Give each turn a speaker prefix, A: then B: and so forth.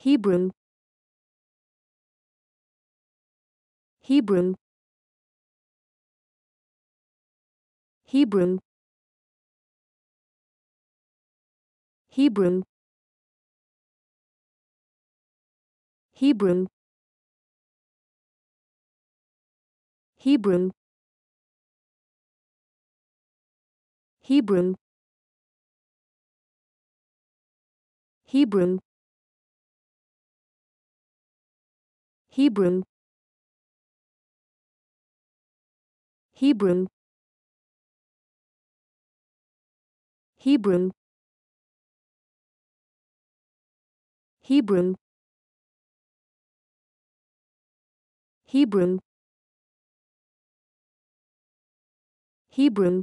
A: Hebrew Hebrew Hebrew Hebrew Hebrew Hebrew Hebrew Hebrew Hebrew Hebrew Hebrew Hebrew Hebrew Hebrew